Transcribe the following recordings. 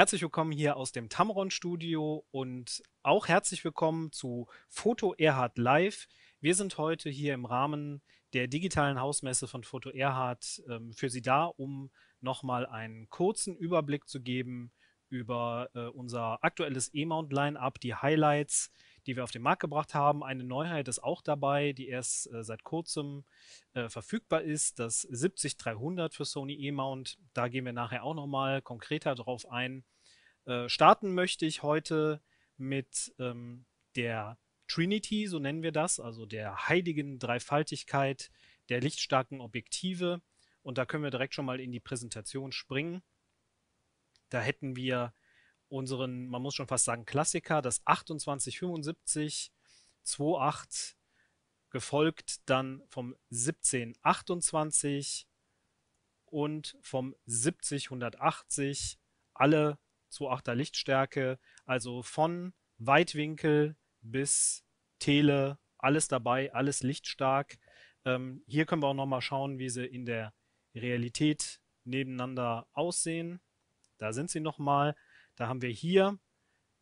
Herzlich willkommen hier aus dem Tamron Studio und auch herzlich willkommen zu Foto Erhard Live. Wir sind heute hier im Rahmen der digitalen Hausmesse von Foto Erhard ähm, für Sie da, um nochmal einen kurzen Überblick zu geben über äh, unser aktuelles E-Mount Lineup, die Highlights, die wir auf den Markt gebracht haben. Eine Neuheit ist auch dabei, die erst äh, seit kurzem äh, verfügbar ist, das 70300 für Sony E-Mount. Da gehen wir nachher auch nochmal konkreter drauf ein. Äh, starten möchte ich heute mit ähm, der Trinity, so nennen wir das, also der heiligen Dreifaltigkeit der lichtstarken Objektive. Und da können wir direkt schon mal in die Präsentation springen. Da hätten wir unseren, man muss schon fast sagen, Klassiker, das 2875 28, gefolgt dann vom 1728 und vom 70 alle 28 er Lichtstärke, also von Weitwinkel bis Tele, alles dabei, alles lichtstark. Ähm, hier können wir auch nochmal schauen, wie sie in der Realität nebeneinander aussehen. Da sind sie nochmal. Da haben wir hier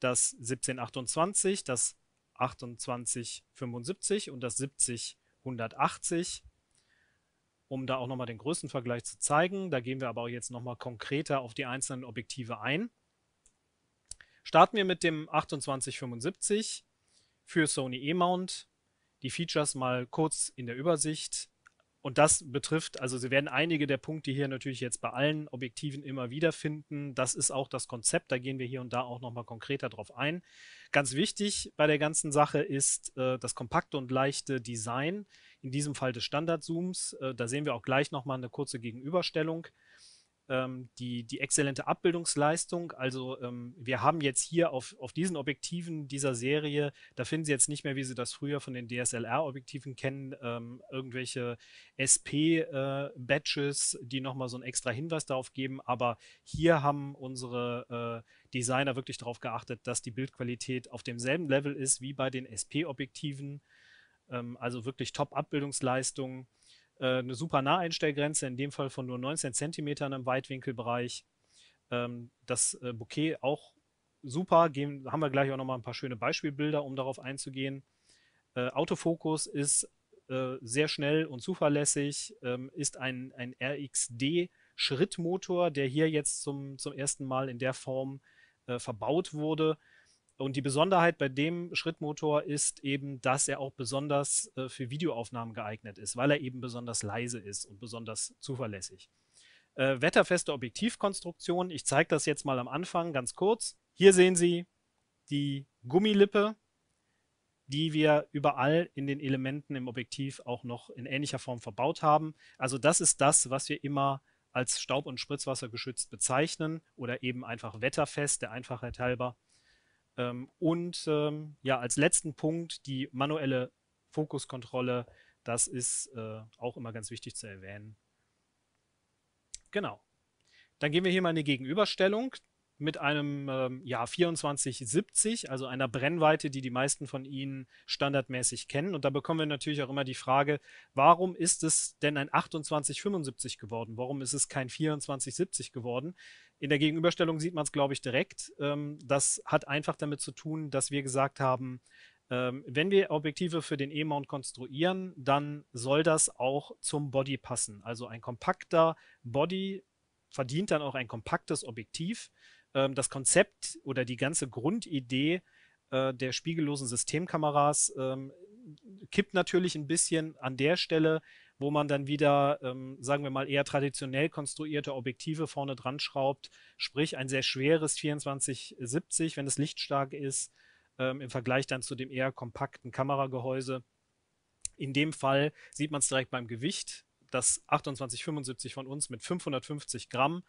das 1728, das 2875 und das 7080, um da auch nochmal den Größenvergleich zu zeigen. Da gehen wir aber auch jetzt nochmal konkreter auf die einzelnen Objektive ein. Starten wir mit dem 2875 für Sony E-Mount. Die Features mal kurz in der Übersicht. Und das betrifft, also Sie werden einige der Punkte hier natürlich jetzt bei allen Objektiven immer wieder finden. Das ist auch das Konzept, da gehen wir hier und da auch nochmal konkreter drauf ein. Ganz wichtig bei der ganzen Sache ist äh, das kompakte und leichte Design, in diesem Fall des Standardzooms. Äh, da sehen wir auch gleich nochmal eine kurze Gegenüberstellung ähm, die, die exzellente Abbildungsleistung. Also ähm, wir haben jetzt hier auf, auf diesen Objektiven dieser Serie, da finden Sie jetzt nicht mehr, wie Sie das früher von den DSLR-Objektiven kennen, ähm, irgendwelche sp batches äh, die nochmal so einen extra Hinweis darauf geben. Aber hier haben unsere äh, Designer wirklich darauf geachtet, dass die Bildqualität auf demselben Level ist wie bei den SP-Objektiven. Ähm, also wirklich Top-Abbildungsleistung äh, eine super Naheinstellgrenze, in dem Fall von nur 19 cm im Weitwinkelbereich. Ähm, das äh, Bouquet auch super, Gehen, haben wir gleich auch nochmal ein paar schöne Beispielbilder, um darauf einzugehen. Äh, Autofokus ist äh, sehr schnell und zuverlässig, ähm, ist ein, ein RXD-Schrittmotor, der hier jetzt zum, zum ersten Mal in der Form äh, verbaut wurde und die Besonderheit bei dem Schrittmotor ist eben, dass er auch besonders äh, für Videoaufnahmen geeignet ist, weil er eben besonders leise ist und besonders zuverlässig. Äh, wetterfeste Objektivkonstruktion. Ich zeige das jetzt mal am Anfang ganz kurz. Hier sehen Sie die Gummilippe, die wir überall in den Elementen im Objektiv auch noch in ähnlicher Form verbaut haben. Also das ist das, was wir immer als Staub- und Spritzwasser geschützt bezeichnen oder eben einfach wetterfest, der Einfachheit halber. Ähm, und ähm, ja, als letzten Punkt die manuelle Fokuskontrolle. Das ist äh, auch immer ganz wichtig zu erwähnen. Genau. Dann gehen wir hier mal in die Gegenüberstellung mit einem ähm, ja, 2470, also einer Brennweite, die die meisten von Ihnen standardmäßig kennen. Und da bekommen wir natürlich auch immer die Frage, warum ist es denn ein 2875 geworden? Warum ist es kein 2470 geworden? In der Gegenüberstellung sieht man es, glaube ich, direkt. Ähm, das hat einfach damit zu tun, dass wir gesagt haben, ähm, wenn wir Objektive für den E-Mount konstruieren, dann soll das auch zum Body passen. Also ein kompakter Body verdient dann auch ein kompaktes Objektiv. Ähm, das Konzept oder die ganze Grundidee äh, der spiegellosen Systemkameras ähm, kippt natürlich ein bisschen an der Stelle, wo man dann wieder, ähm, sagen wir mal, eher traditionell konstruierte Objektive vorne dran schraubt, sprich ein sehr schweres 2470, wenn es lichtstark ist, ähm, im Vergleich dann zu dem eher kompakten Kameragehäuse. In dem Fall sieht man es direkt beim Gewicht, das 2875 von uns mit 550 Gramm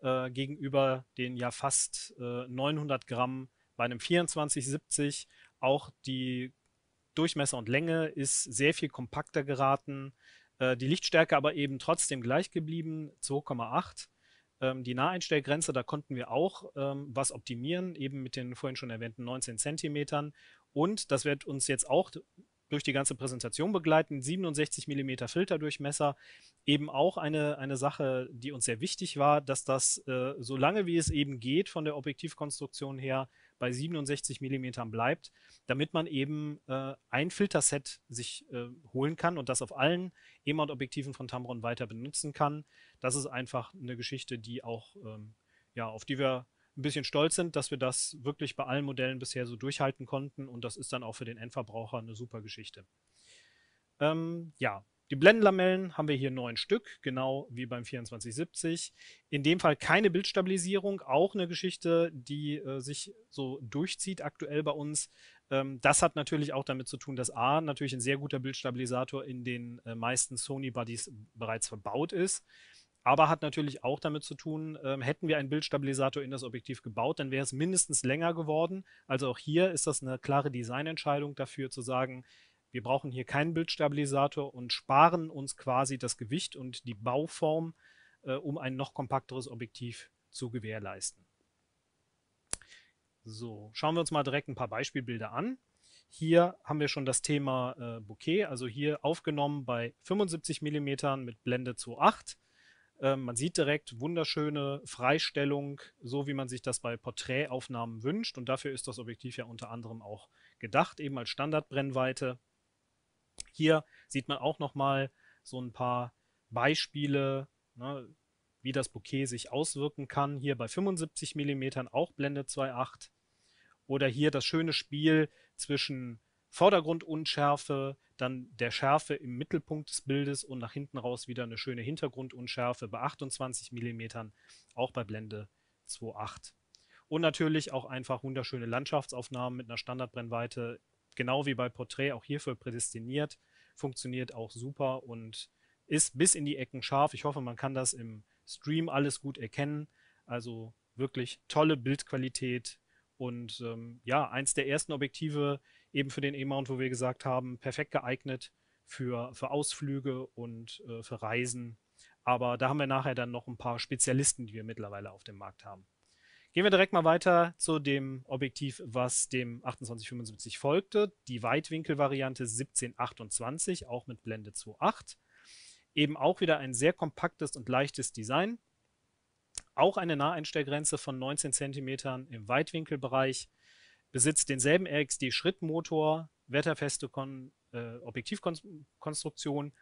äh, gegenüber den ja fast äh, 900 Gramm bei einem 2470. Auch die Durchmesser und Länge ist sehr viel kompakter geraten. Äh, die Lichtstärke aber eben trotzdem gleich geblieben, 2,8. Ähm, die Naheinstellgrenze, da konnten wir auch ähm, was optimieren, eben mit den vorhin schon erwähnten 19 Zentimetern. Und das wird uns jetzt auch durch die ganze Präsentation begleiten. 67 mm Filterdurchmesser, eben auch eine, eine Sache, die uns sehr wichtig war, dass das, äh, so lange wie es eben geht, von der Objektivkonstruktion her bei 67 mm bleibt, damit man eben äh, ein Filterset sich äh, holen kann und das auf allen E-Mount-Objektiven von Tamron weiter benutzen kann. Das ist einfach eine Geschichte, die auch, ähm, ja, auf die wir ein bisschen stolz sind, dass wir das wirklich bei allen Modellen bisher so durchhalten konnten und das ist dann auch für den Endverbraucher eine super Geschichte. Ähm, ja, die Blendenlamellen haben wir hier neun Stück, genau wie beim 2470. In dem Fall keine Bildstabilisierung, auch eine Geschichte, die äh, sich so durchzieht aktuell bei uns. Ähm, das hat natürlich auch damit zu tun, dass A, natürlich ein sehr guter Bildstabilisator in den äh, meisten Sony-Buddies bereits verbaut ist. Aber hat natürlich auch damit zu tun, ähm, hätten wir einen Bildstabilisator in das Objektiv gebaut, dann wäre es mindestens länger geworden. Also auch hier ist das eine klare Designentscheidung dafür zu sagen, wir brauchen hier keinen Bildstabilisator und sparen uns quasi das Gewicht und die Bauform, äh, um ein noch kompakteres Objektiv zu gewährleisten. So, schauen wir uns mal direkt ein paar Beispielbilder an. Hier haben wir schon das Thema äh, Bouquet, also hier aufgenommen bei 75 mm mit Blende 2.8. Äh, man sieht direkt wunderschöne Freistellung, so wie man sich das bei Porträtaufnahmen wünscht. Und dafür ist das Objektiv ja unter anderem auch gedacht, eben als Standardbrennweite. Hier sieht man auch nochmal so ein paar Beispiele, ne, wie das Bouquet sich auswirken kann. Hier bei 75 mm auch Blende 2.8. Oder hier das schöne Spiel zwischen Vordergrundunschärfe, dann der Schärfe im Mittelpunkt des Bildes und nach hinten raus wieder eine schöne Hintergrundunschärfe bei 28 mm, auch bei Blende 2.8. Und natürlich auch einfach wunderschöne Landschaftsaufnahmen mit einer Standardbrennweite genau wie bei Portrait auch hierfür prädestiniert, funktioniert auch super und ist bis in die Ecken scharf. Ich hoffe, man kann das im Stream alles gut erkennen. Also wirklich tolle Bildqualität und ähm, ja, eins der ersten Objektive eben für den E-Mount, wo wir gesagt haben, perfekt geeignet für, für Ausflüge und äh, für Reisen. Aber da haben wir nachher dann noch ein paar Spezialisten, die wir mittlerweile auf dem Markt haben. Gehen wir direkt mal weiter zu dem Objektiv, was dem 2875 folgte. Die Weitwinkelvariante 1728, auch mit Blende 2.8. Eben auch wieder ein sehr kompaktes und leichtes Design. Auch eine Naheinstellgrenze von 19 cm im Weitwinkelbereich. Besitzt denselben RXD-Schrittmotor, wetterfeste Kon äh, Objektivkonstruktion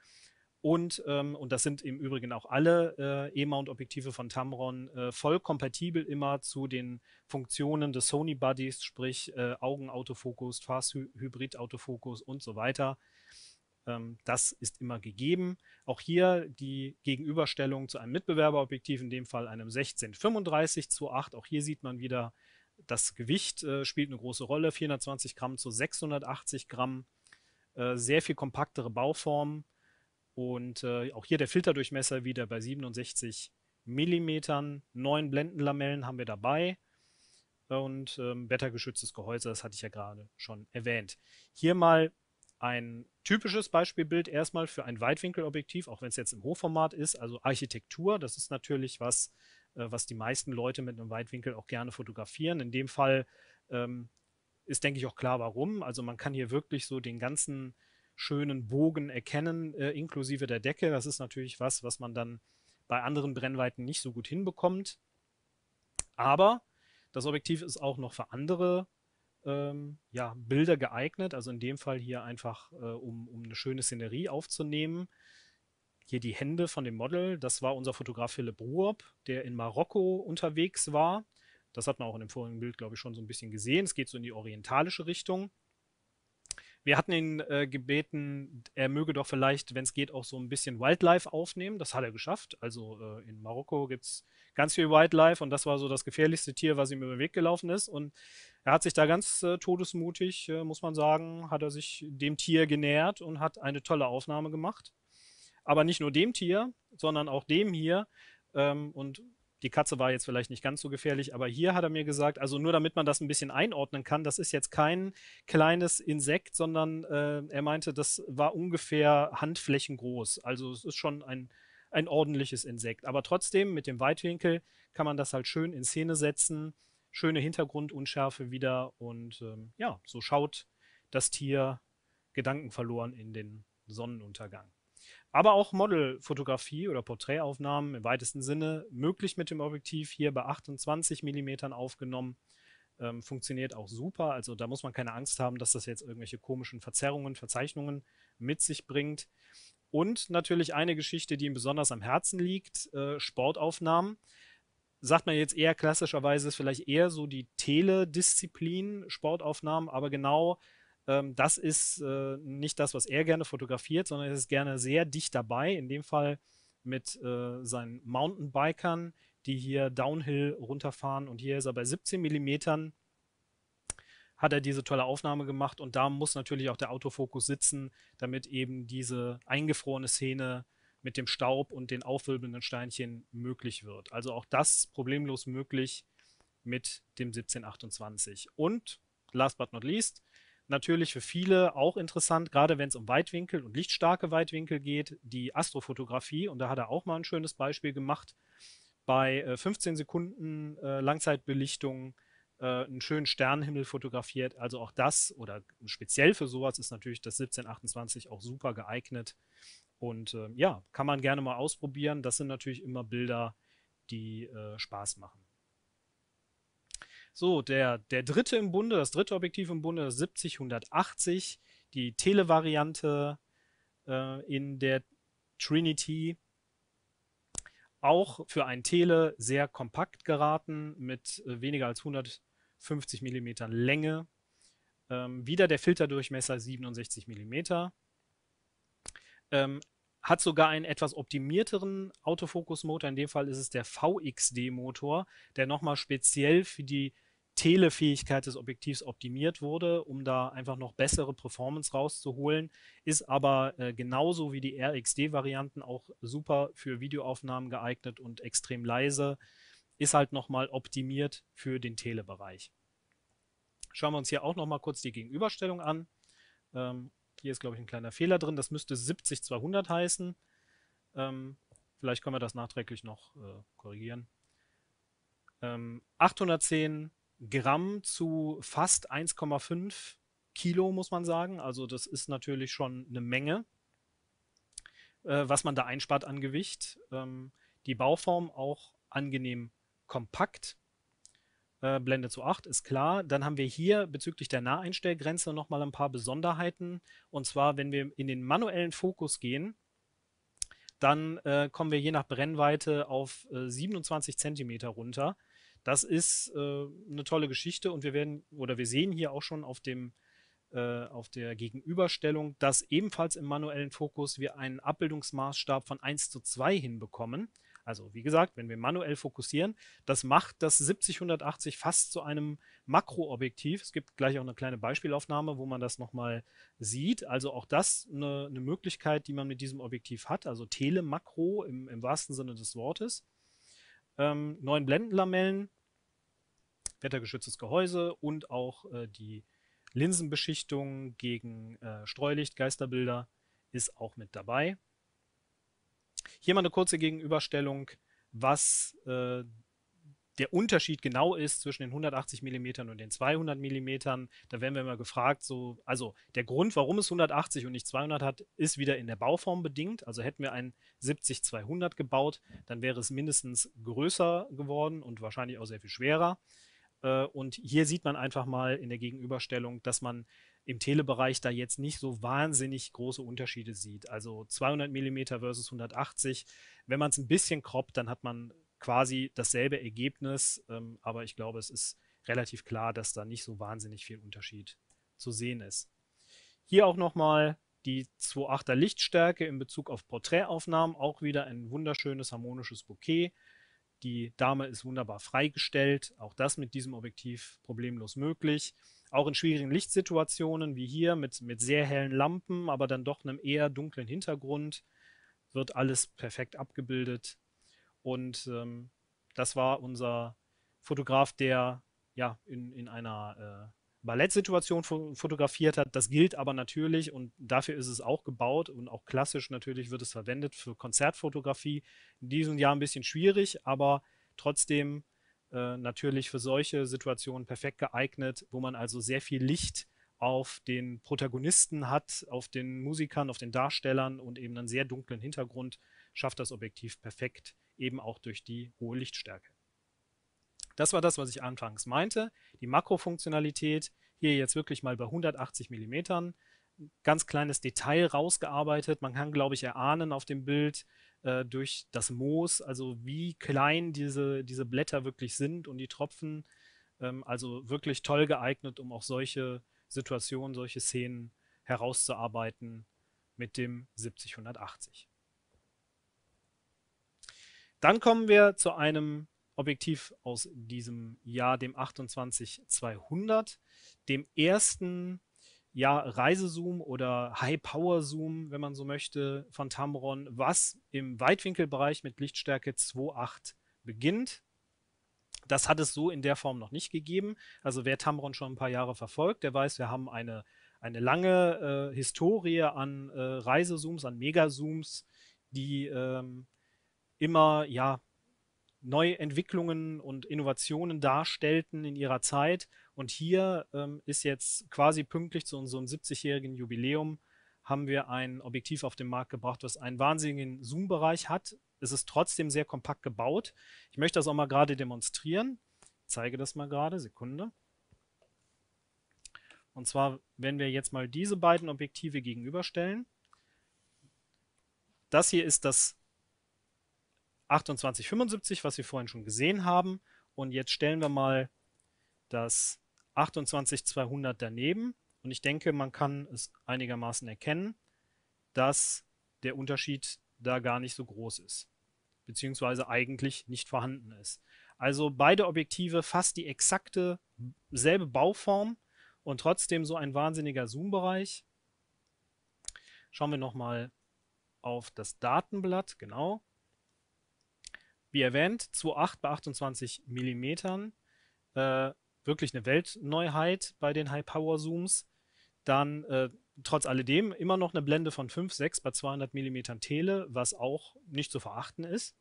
und, ähm, und das sind im Übrigen auch alle äh, E-Mount-Objektive von Tamron äh, voll kompatibel immer zu den Funktionen des Sony Buddies, sprich äh, Augenautofokus, Fast-Hybrid-Autofokus und so weiter. Ähm, das ist immer gegeben. Auch hier die Gegenüberstellung zu einem Mitbewerberobjektiv, in dem Fall einem 1635 zu 8. Auch hier sieht man wieder, das Gewicht äh, spielt eine große Rolle. 420 Gramm zu 680 Gramm. Äh, sehr viel kompaktere Bauformen und äh, auch hier der Filterdurchmesser wieder bei 67 mm. Neun Blendenlamellen haben wir dabei. Und ähm, wettergeschütztes Gehäuse, das hatte ich ja gerade schon erwähnt. Hier mal ein typisches Beispielbild erstmal für ein Weitwinkelobjektiv, auch wenn es jetzt im Hochformat ist, also Architektur. Das ist natürlich was, äh, was die meisten Leute mit einem Weitwinkel auch gerne fotografieren. In dem Fall ähm, ist, denke ich, auch klar, warum. Also man kann hier wirklich so den ganzen schönen Bogen erkennen, äh, inklusive der Decke. Das ist natürlich was, was man dann bei anderen Brennweiten nicht so gut hinbekommt. Aber das Objektiv ist auch noch für andere ähm, ja, Bilder geeignet. Also in dem Fall hier einfach, äh, um, um eine schöne Szenerie aufzunehmen. Hier die Hände von dem Model. Das war unser Fotograf Philipp Ruop, der in Marokko unterwegs war. Das hat man auch in dem vorigen Bild, glaube ich, schon so ein bisschen gesehen. Es geht so in die orientalische Richtung. Wir hatten ihn äh, gebeten, er möge doch vielleicht, wenn es geht, auch so ein bisschen Wildlife aufnehmen. Das hat er geschafft. Also äh, in Marokko gibt es ganz viel Wildlife und das war so das gefährlichste Tier, was ihm über den Weg gelaufen ist. Und er hat sich da ganz äh, todesmutig, äh, muss man sagen, hat er sich dem Tier genähert und hat eine tolle Aufnahme gemacht. Aber nicht nur dem Tier, sondern auch dem hier. Ähm, und die Katze war jetzt vielleicht nicht ganz so gefährlich, aber hier hat er mir gesagt, also nur damit man das ein bisschen einordnen kann, das ist jetzt kein kleines Insekt, sondern äh, er meinte, das war ungefähr handflächengroß. Also es ist schon ein, ein ordentliches Insekt. Aber trotzdem, mit dem Weitwinkel kann man das halt schön in Szene setzen, schöne Hintergrundunschärfe wieder und ähm, ja, so schaut das Tier gedankenverloren in den Sonnenuntergang aber auch Modelfotografie oder Porträtaufnahmen im weitesten Sinne möglich mit dem Objektiv hier bei 28 mm aufgenommen. Ähm, funktioniert auch super. Also da muss man keine Angst haben, dass das jetzt irgendwelche komischen Verzerrungen, Verzeichnungen mit sich bringt. Und natürlich eine Geschichte, die ihm besonders am Herzen liegt, äh, Sportaufnahmen. Sagt man jetzt eher klassischerweise ist vielleicht eher so die Teledisziplin Sportaufnahmen, aber genau ähm, das ist äh, nicht das, was er gerne fotografiert, sondern er ist gerne sehr dicht dabei, in dem Fall mit äh, seinen Mountainbikern, die hier Downhill runterfahren. Und hier ist er bei 17 mm, hat er diese tolle Aufnahme gemacht und da muss natürlich auch der Autofokus sitzen, damit eben diese eingefrorene Szene mit dem Staub und den aufwirbelnden Steinchen möglich wird. Also auch das problemlos möglich mit dem 1728. Und last but not least, natürlich für viele auch interessant, gerade wenn es um Weitwinkel und lichtstarke Weitwinkel geht, die Astrofotografie. Und da hat er auch mal ein schönes Beispiel gemacht. Bei 15 äh, Sekunden äh, Langzeitbelichtung äh, einen schönen Sternenhimmel fotografiert. Also auch das oder speziell für sowas ist natürlich das 1728 auch super geeignet. Und ähm, ja, kann man gerne mal ausprobieren. Das sind natürlich immer Bilder, die Spaß machen. So, der, der dritte im Bunde, das dritte Objektiv im Bunde, das 70-180, die Tele-Variante äh, in der Trinity. Auch für ein Tele sehr kompakt geraten, mit äh, weniger als 150 mm Länge. Ähm, wieder der Filterdurchmesser 67 mm. Ähm, hat sogar einen etwas optimierteren Autofokus-Motor. In dem Fall ist es der VXD-Motor, der nochmal speziell für die Telefähigkeit des Objektivs optimiert wurde, um da einfach noch bessere Performance rauszuholen, ist aber äh, genauso wie die RXD-Varianten auch super für Videoaufnahmen geeignet und extrem leise, ist halt nochmal optimiert für den Telebereich. Schauen wir uns hier auch nochmal kurz die Gegenüberstellung an. Ähm, hier ist, glaube ich, ein kleiner Fehler drin. Das müsste 70200 heißen. Ähm, vielleicht können wir das nachträglich noch äh, korrigieren. Ähm, 810 Gramm zu fast 1,5 Kilo, muss man sagen. Also das ist natürlich schon eine Menge, äh, was man da einspart an Gewicht. Ähm, die Bauform auch angenehm kompakt äh, Blende zu 8, ist klar. Dann haben wir hier bezüglich der Naheinstellgrenze nochmal ein paar Besonderheiten. Und zwar, wenn wir in den manuellen Fokus gehen, dann äh, kommen wir je nach Brennweite auf äh, 27 cm runter. Das ist äh, eine tolle Geschichte und wir werden oder wir sehen hier auch schon auf dem äh, auf der Gegenüberstellung, dass ebenfalls im manuellen Fokus wir einen Abbildungsmaßstab von 1 zu 2 hinbekommen. Also wie gesagt, wenn wir manuell fokussieren, das macht das 70-180 fast zu einem Makroobjektiv. Es gibt gleich auch eine kleine Beispielaufnahme, wo man das nochmal sieht. Also auch das eine, eine, Möglichkeit, die man mit diesem Objektiv hat. Also Telemakro im, im wahrsten Sinne des Wortes. Ähm, neun Blendenlamellen, wettergeschütztes Gehäuse und auch äh, die Linsenbeschichtung gegen äh, Streulicht, Geisterbilder ist auch mit dabei. Hier mal eine kurze Gegenüberstellung, was äh, der Unterschied genau ist zwischen den 180 mm und den 200 mm. Da werden wir immer gefragt, so, also der Grund, warum es 180 und nicht 200 hat, ist wieder in der Bauform bedingt. Also hätten wir ein 70-200 gebaut, dann wäre es mindestens größer geworden und wahrscheinlich auch sehr viel schwerer. Äh, und hier sieht man einfach mal in der Gegenüberstellung, dass man im Telebereich da jetzt nicht so wahnsinnig große Unterschiede sieht. Also 200 mm versus 180. Wenn man es ein bisschen kroppt, dann hat man quasi dasselbe Ergebnis. Ähm, aber ich glaube, es ist relativ klar, dass da nicht so wahnsinnig viel Unterschied zu sehen ist. Hier auch nochmal die 2.8er Lichtstärke in Bezug auf Porträtaufnahmen. Auch wieder ein wunderschönes harmonisches Bouquet. Die Dame ist wunderbar freigestellt. Auch das mit diesem Objektiv problemlos möglich auch in schwierigen Lichtsituationen wie hier mit, mit sehr hellen Lampen, aber dann doch einem eher dunklen Hintergrund, wird alles perfekt abgebildet. Und ähm, das war unser Fotograf, der ja in, in einer äh, Ballettsituation fo fotografiert hat. Das gilt aber natürlich und dafür ist es auch gebaut und auch klassisch natürlich wird es verwendet für Konzertfotografie. In diesem Jahr ein bisschen schwierig, aber trotzdem äh, natürlich für solche Situationen perfekt geeignet, wo man also sehr viel Licht auf den Protagonisten hat, auf den Musikern, auf den Darstellern und eben einen sehr dunklen Hintergrund, schafft das Objektiv perfekt, eben auch durch die hohe Lichtstärke. Das war das, was ich anfangs meinte. Die Makrofunktionalität, hier jetzt wirklich mal bei 180 Millimetern, ganz kleines Detail rausgearbeitet. Man kann, glaube ich, erahnen auf dem Bild, äh, durch das Moos, also wie klein diese, diese Blätter wirklich sind und die Tropfen. Ähm, also wirklich toll geeignet, um auch solche Situationen, solche Szenen herauszuarbeiten mit dem 7080. Dann kommen wir zu einem Objektiv aus diesem Jahr, dem 28200, dem ersten ja, Reisezoom oder High-Power-Zoom, wenn man so möchte, von Tamron, was im Weitwinkelbereich mit Lichtstärke 2.8 beginnt. Das hat es so in der Form noch nicht gegeben. Also wer Tamron schon ein paar Jahre verfolgt, der weiß, wir haben eine, eine lange äh, Historie an äh, Reisezooms, an Megazooms, die ähm, immer ja Neuentwicklungen und Innovationen darstellten in ihrer Zeit und hier ähm, ist jetzt quasi pünktlich zu unserem 70-jährigen Jubiläum haben wir ein Objektiv auf den Markt gebracht, was einen wahnsinnigen Zoom-Bereich hat. Es ist trotzdem sehr kompakt gebaut. Ich möchte das auch mal gerade demonstrieren. Ich zeige das mal gerade, Sekunde. Und zwar, wenn wir jetzt mal diese beiden Objektive gegenüberstellen. Das hier ist das 2875, was wir vorhin schon gesehen haben. Und jetzt stellen wir mal das 28200 daneben. Und ich denke, man kann es einigermaßen erkennen, dass der Unterschied da gar nicht so groß ist, beziehungsweise eigentlich nicht vorhanden ist. Also beide Objektive fast die exakte selbe Bauform und trotzdem so ein wahnsinniger Zoom-Bereich. Schauen wir nochmal auf das Datenblatt, genau. Wie erwähnt, 2,8 bei 28 mm. Äh, wirklich eine Weltneuheit bei den High-Power-Zooms. Dann äh, trotz alledem immer noch eine Blende von 5, 6 bei 200 mm Tele, was auch nicht zu verachten ist.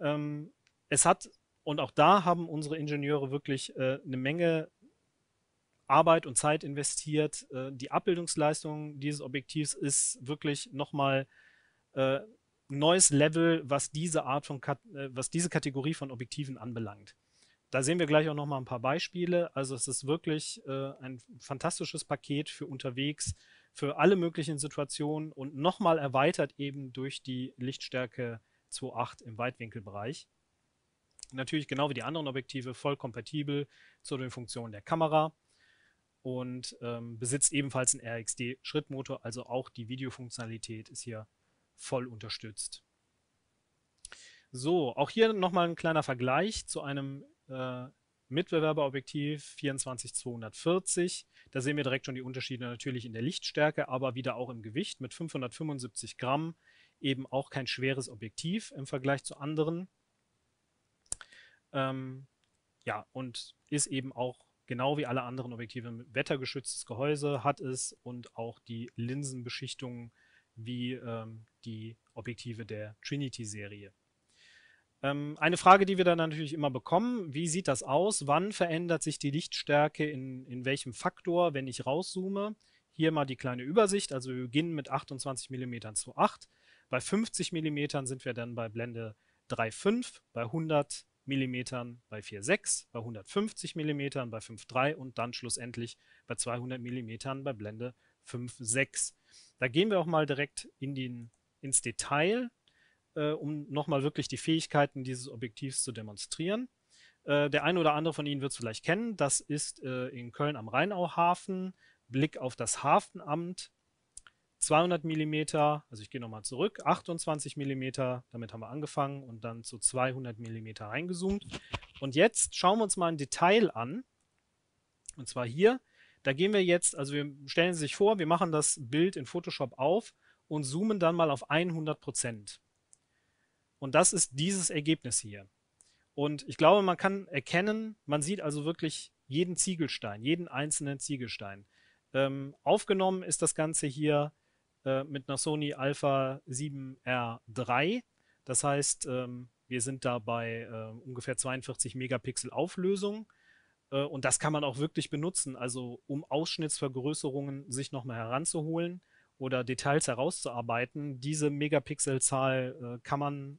Ähm, es hat, und auch da haben unsere Ingenieure wirklich äh, eine Menge Arbeit und Zeit investiert. Äh, die Abbildungsleistung dieses Objektivs ist wirklich nochmal äh, neues Level, was diese Art von, Kat äh, was diese Kategorie von Objektiven anbelangt. Da sehen wir gleich auch noch mal ein paar Beispiele. Also es ist wirklich äh, ein fantastisches Paket für unterwegs, für alle möglichen Situationen und noch mal erweitert eben durch die Lichtstärke 2.8 im Weitwinkelbereich. Natürlich genau wie die anderen Objektive voll kompatibel zu den Funktionen der Kamera und ähm, besitzt ebenfalls einen RXD-Schrittmotor, also auch die Videofunktionalität ist hier voll unterstützt. So, auch hier nochmal ein kleiner Vergleich zu einem äh, Mitbewerberobjektiv 24240. Da sehen wir direkt schon die Unterschiede natürlich in der Lichtstärke, aber wieder auch im Gewicht mit 575 Gramm. Eben auch kein schweres Objektiv im Vergleich zu anderen. Ähm, ja, und ist eben auch genau wie alle anderen Objektive wettergeschütztes Gehäuse hat es und auch die Linsenbeschichtungen wie ähm, die Objektive der Trinity-Serie. Ähm, eine Frage, die wir dann natürlich immer bekommen, wie sieht das aus? Wann verändert sich die Lichtstärke in, in welchem Faktor, wenn ich rauszoome? Hier mal die kleine Übersicht. Also wir beginnen mit 28 mm zu 8. Bei 50 mm sind wir dann bei Blende 3.5, bei 100 mm bei 4.6, bei 150 mm bei 5.3 und dann schlussendlich bei 200 mm bei Blende 5.6. Da gehen wir auch mal direkt in den, ins Detail äh, um nochmal wirklich die Fähigkeiten dieses Objektivs zu demonstrieren. Äh, der eine oder andere von Ihnen wird es vielleicht kennen. Das ist äh, in Köln am Rheinauhafen, Blick auf das Hafenamt, 200 mm, also ich gehe nochmal zurück, 28 mm, damit haben wir angefangen und dann zu 200 mm reingezoomt. Und jetzt schauen wir uns mal ein Detail an, und zwar hier. Da gehen wir jetzt, also wir stellen Sie sich vor, wir machen das Bild in Photoshop auf und zoomen dann mal auf 100 Prozent. Und das ist dieses Ergebnis hier. Und ich glaube, man kann erkennen, man sieht also wirklich jeden Ziegelstein, jeden einzelnen Ziegelstein. Ähm, aufgenommen ist das Ganze hier äh, mit einer Sony Alpha 7R3. Das heißt, ähm, wir sind da bei äh, ungefähr 42 Megapixel Auflösung. Äh, und das kann man auch wirklich benutzen, also um Ausschnittsvergrößerungen sich nochmal heranzuholen oder Details herauszuarbeiten. Diese Megapixelzahl äh, kann man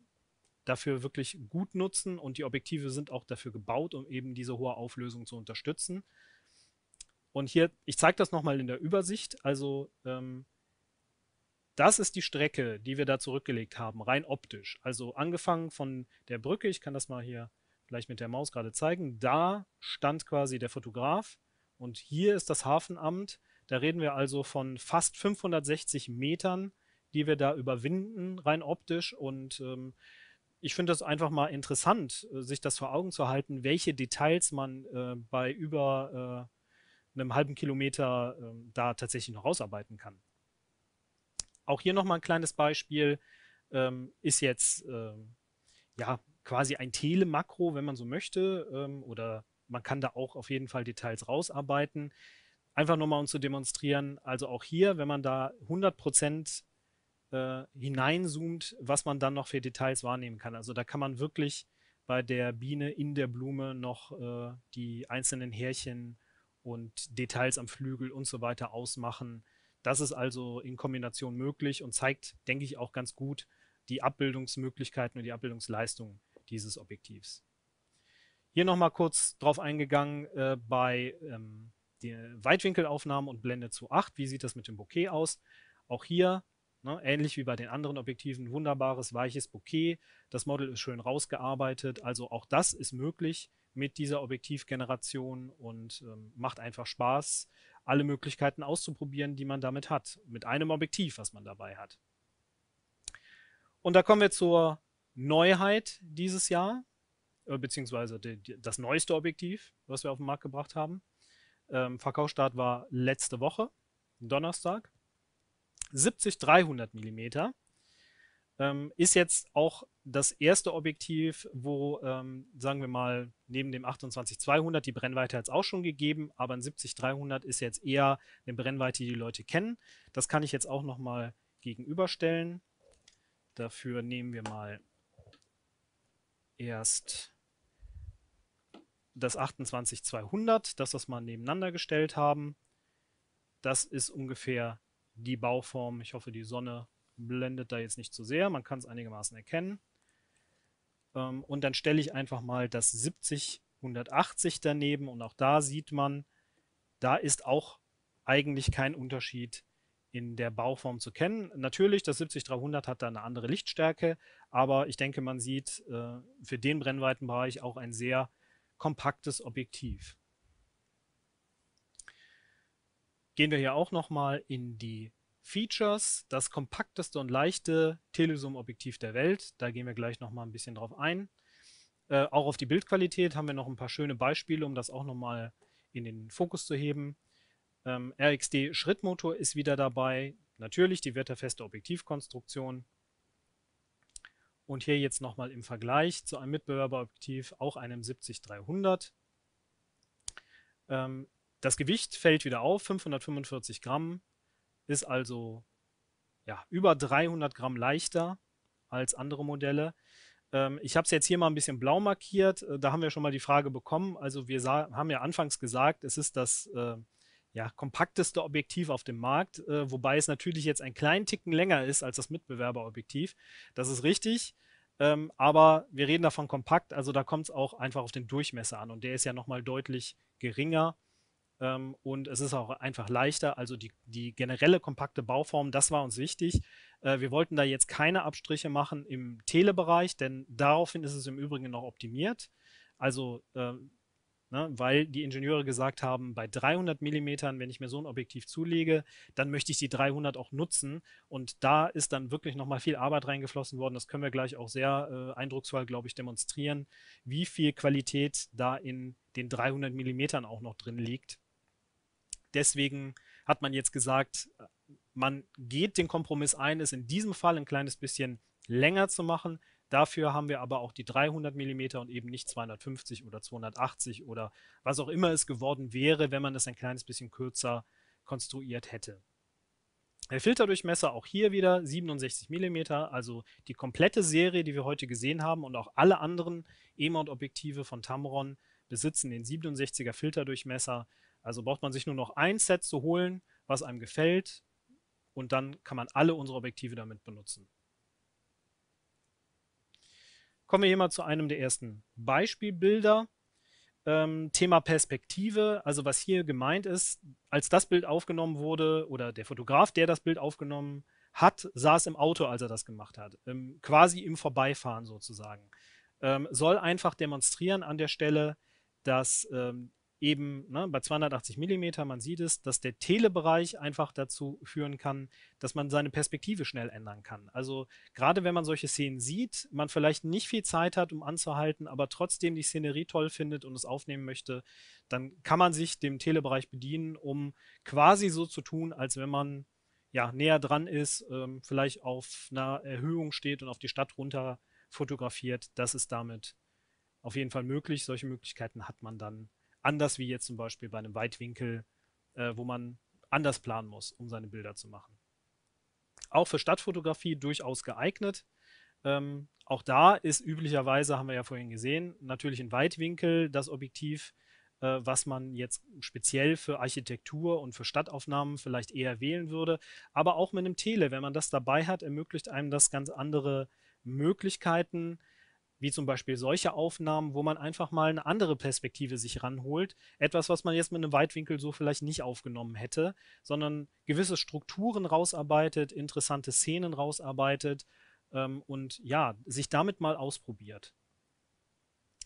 dafür wirklich gut nutzen und die Objektive sind auch dafür gebaut, um eben diese hohe Auflösung zu unterstützen. Und hier, ich zeige das nochmal in der Übersicht. Also ähm, das ist die Strecke, die wir da zurückgelegt haben, rein optisch. Also angefangen von der Brücke, ich kann das mal hier gleich mit der Maus gerade zeigen, da stand quasi der Fotograf und hier ist das Hafenamt. Da reden wir also von fast 560 Metern, die wir da überwinden, rein optisch. Und ähm, ich finde das einfach mal interessant, äh, sich das vor Augen zu halten, welche Details man äh, bei über äh, einem halben Kilometer äh, da tatsächlich noch rausarbeiten kann. Auch hier nochmal ein kleines Beispiel ähm, ist jetzt ähm, ja quasi ein Telemakro, wenn man so möchte, ähm, oder man kann da auch auf jeden Fall Details rausarbeiten. Einfach nochmal um zu demonstrieren, also auch hier, wenn man da 100 Prozent äh, hineinzoomt, was man dann noch für Details wahrnehmen kann. Also da kann man wirklich bei der Biene in der Blume noch äh, die einzelnen Härchen und Details am Flügel und so weiter ausmachen. Das ist also in Kombination möglich und zeigt, denke ich, auch ganz gut die Abbildungsmöglichkeiten und die Abbildungsleistung dieses Objektivs. Hier nochmal kurz drauf eingegangen äh, bei ähm, den Weitwinkelaufnahmen und Blende zu 8. Wie sieht das mit dem Bouquet aus? Auch hier Ne? Ähnlich wie bei den anderen Objektiven, wunderbares, weiches Bouquet. Das Model ist schön rausgearbeitet. Also auch das ist möglich mit dieser Objektivgeneration und ähm, macht einfach Spaß, alle Möglichkeiten auszuprobieren, die man damit hat. Mit einem Objektiv, was man dabei hat. Und da kommen wir zur Neuheit dieses Jahr, äh, beziehungsweise die, die, das neueste Objektiv, was wir auf den Markt gebracht haben. Ähm, Verkaufsstart war letzte Woche, Donnerstag. 70-300 mm. Ähm, ist jetzt auch das erste Objektiv, wo, ähm, sagen wir mal, neben dem 28-200 die Brennweite hat es auch schon gegeben, aber ein 70-300 ist jetzt eher eine Brennweite, die die Leute kennen. Das kann ich jetzt auch nochmal gegenüberstellen. Dafür nehmen wir mal erst das 28-200, das, was wir nebeneinander gestellt haben. Das ist ungefähr die Bauform. Ich hoffe, die Sonne blendet da jetzt nicht zu so sehr. Man kann es einigermaßen erkennen. Ähm, und dann stelle ich einfach mal das 70 180 daneben und auch da sieht man, da ist auch eigentlich kein Unterschied in der Bauform zu kennen. Natürlich, das 70-300 hat da eine andere Lichtstärke, aber ich denke, man sieht äh, für den Brennweitenbereich auch ein sehr kompaktes Objektiv. gehen wir hier auch nochmal in die Features, das kompakteste und leichte Telesum-Objektiv der Welt. Da gehen wir gleich nochmal ein bisschen drauf ein. Äh, auch auf die Bildqualität haben wir noch ein paar schöne Beispiele, um das auch nochmal in den Fokus zu heben. Ähm, RxD-Schrittmotor ist wieder dabei. Natürlich die wetterfeste Objektivkonstruktion. Und hier jetzt nochmal im Vergleich zu einem Mitbewerberobjektiv, auch einem 70-300. Ähm, das Gewicht fällt wieder auf, 545 Gramm, ist also ja, über 300 Gramm leichter als andere Modelle. Ähm, ich habe es jetzt hier mal ein bisschen blau markiert. Äh, da haben wir schon mal die Frage bekommen. Also wir haben ja anfangs gesagt, es ist das äh, ja, kompakteste Objektiv auf dem Markt, äh, wobei es natürlich jetzt einen kleinen Ticken länger ist als das Mitbewerberobjektiv. Das ist richtig. Ähm, aber wir reden davon kompakt, also da kommt es auch einfach auf den Durchmesser an und der ist ja nochmal deutlich geringer. Ähm, und es ist auch einfach leichter. Also die, die generelle kompakte Bauform, das war uns wichtig. Äh, wir wollten da jetzt keine Abstriche machen im Telebereich, denn daraufhin ist es im Übrigen noch optimiert. Also äh, ne, weil die Ingenieure gesagt haben, bei 300 Millimetern, wenn ich mir so ein Objektiv zulege, dann möchte ich die 300 auch nutzen. Und da ist dann wirklich nochmal viel Arbeit reingeflossen worden. Das können wir gleich auch sehr äh, eindrucksvoll, glaube ich, demonstrieren, wie viel Qualität da in den 300 Millimetern auch noch drin liegt deswegen hat man jetzt gesagt, man geht den Kompromiss ein, es in diesem Fall ein kleines bisschen länger zu machen. Dafür haben wir aber auch die 300 mm und eben nicht 250 oder 280 oder was auch immer es geworden wäre, wenn man es ein kleines bisschen kürzer konstruiert hätte. Der Filterdurchmesser auch hier wieder 67 mm, also die komplette Serie, die wir heute gesehen haben und auch alle anderen E-Mount-Objektive von Tamron besitzen den 67er Filterdurchmesser. Also braucht man sich nur noch ein Set zu holen, was einem gefällt und dann kann man alle unsere Objektive damit benutzen. Kommen wir hier mal zu einem der ersten Beispielbilder. Ähm, Thema Perspektive, also was hier gemeint ist, als das Bild aufgenommen wurde oder der Fotograf, der das Bild aufgenommen hat, saß im Auto, als er das gemacht hat, ähm, quasi im Vorbeifahren sozusagen. Ähm, soll einfach demonstrieren an der Stelle, dass ähm, eben ne, bei 280 Millimeter, man sieht es, dass der Telebereich einfach dazu führen kann, dass man seine Perspektive schnell ändern kann. Also gerade wenn man solche Szenen sieht, man vielleicht nicht viel Zeit hat, um anzuhalten, aber trotzdem die Szenerie toll findet und es aufnehmen möchte, dann kann man sich dem Telebereich bedienen, um quasi so zu tun, als wenn man ja näher dran ist, ähm, vielleicht auf einer Erhöhung steht und auf die Stadt runter fotografiert. Das ist damit auf jeden Fall möglich. Solche Möglichkeiten hat man dann Anders wie jetzt zum Beispiel bei einem Weitwinkel, äh, wo man anders planen muss, um seine Bilder zu machen. Auch für Stadtfotografie durchaus geeignet. Ähm, auch da ist üblicherweise, haben wir ja vorhin gesehen, natürlich ein Weitwinkel das Objektiv, äh, was man jetzt speziell für Architektur und für Stadtaufnahmen vielleicht eher wählen würde. Aber auch mit einem Tele, wenn man das dabei hat, ermöglicht einem das ganz andere Möglichkeiten, wie zum Beispiel solche Aufnahmen, wo man einfach mal eine andere Perspektive sich ranholt. Etwas, was man jetzt mit einem Weitwinkel so vielleicht nicht aufgenommen hätte, sondern gewisse Strukturen rausarbeitet, interessante Szenen rausarbeitet ähm, und ja, sich damit mal ausprobiert.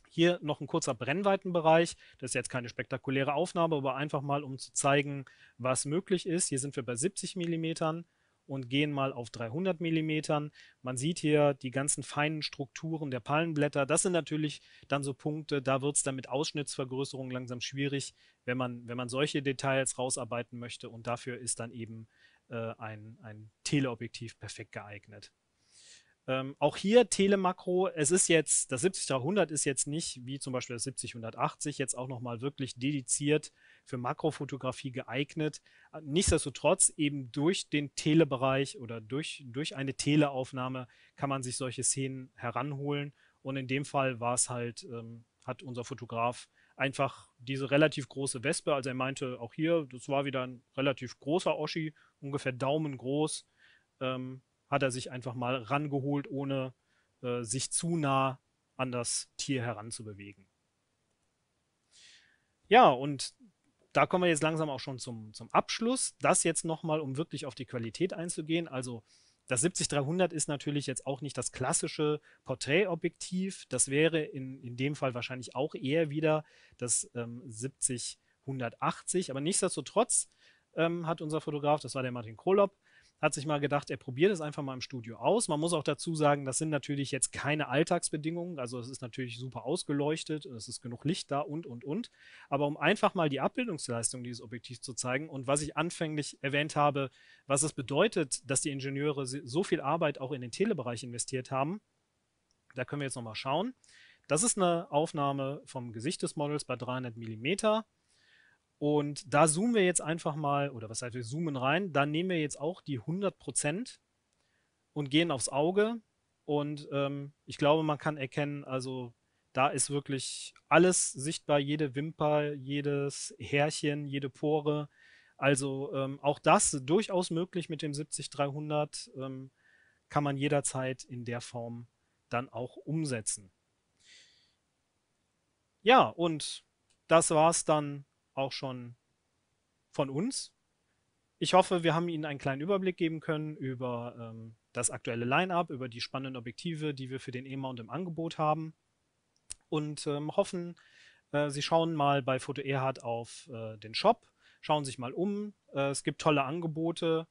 Hier noch ein kurzer Brennweitenbereich. Das ist jetzt keine spektakuläre Aufnahme, aber einfach mal, um zu zeigen, was möglich ist. Hier sind wir bei 70 Millimetern und gehen mal auf 300 mm. Man sieht hier die ganzen feinen Strukturen der Palmenblätter. Das sind natürlich dann so Punkte, da wird es dann mit Ausschnittsvergrößerung langsam schwierig, wenn man, wenn man solche Details rausarbeiten möchte. Und dafür ist dann eben äh, ein, ein Teleobjektiv perfekt geeignet. Ähm, auch hier Telemakro, es ist jetzt, das 70-300 ist jetzt nicht, wie zum Beispiel das 70-180, jetzt auch nochmal wirklich dediziert für Makrofotografie geeignet. Nichtsdestotrotz eben durch den Telebereich oder durch, durch eine Teleaufnahme kann man sich solche Szenen heranholen. Und in dem Fall war es halt, ähm, hat unser Fotograf einfach diese relativ große Wespe, also er meinte auch hier, das war wieder ein relativ großer Oschi, ungefähr Daumen groß. Ähm, hat er sich einfach mal rangeholt, ohne äh, sich zu nah an das Tier heranzubewegen. Ja, und da kommen wir jetzt langsam auch schon zum, zum Abschluss. Das jetzt nochmal, um wirklich auf die Qualität einzugehen. Also das 70-300 ist natürlich jetzt auch nicht das klassische Porträtobjektiv. Das wäre in, in dem Fall wahrscheinlich auch eher wieder das ähm, 70-180. Aber nichtsdestotrotz ähm, hat unser Fotograf, das war der Martin Krolop, hat sich mal gedacht, er probiert es einfach mal im Studio aus. Man muss auch dazu sagen, das sind natürlich jetzt keine Alltagsbedingungen. Also es ist natürlich super ausgeleuchtet, es ist genug Licht da und, und, und. Aber um einfach mal die Abbildungsleistung dieses Objektivs zu zeigen und was ich anfänglich erwähnt habe, was es bedeutet, dass die Ingenieure so viel Arbeit auch in den Telebereich investiert haben, da können wir jetzt nochmal schauen. Das ist eine Aufnahme vom Gesicht des Models bei 300 mm. Und da zoomen wir jetzt einfach mal, oder was heißt wir zoomen rein, da nehmen wir jetzt auch die 100% und gehen aufs Auge. Und ähm, ich glaube, man kann erkennen, also da ist wirklich alles sichtbar, jede Wimper, jedes Härchen, jede Pore. Also ähm, auch das durchaus möglich mit dem 70-300 ähm, kann man jederzeit in der Form dann auch umsetzen. Ja, und das war's dann auch schon von uns. Ich hoffe, wir haben Ihnen einen kleinen Überblick geben können über ähm, das aktuelle Line-up, über die spannenden Objektive, die wir für den E-Mount im Angebot haben und ähm, hoffen, äh, Sie schauen mal bei Foto Erhard auf äh, den Shop, schauen sich mal um. Äh, es gibt tolle Angebote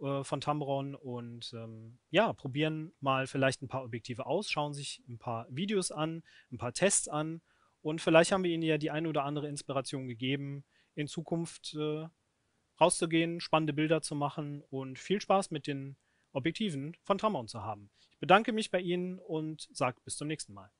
äh, von Tamron und ähm, ja, probieren mal vielleicht ein paar Objektive aus, schauen sich ein paar Videos an, ein paar Tests an und vielleicht haben wir Ihnen ja die ein oder andere Inspiration gegeben, in Zukunft äh, rauszugehen, spannende Bilder zu machen und viel Spaß mit den Objektiven von Tamron zu haben. Ich bedanke mich bei Ihnen und sage bis zum nächsten Mal.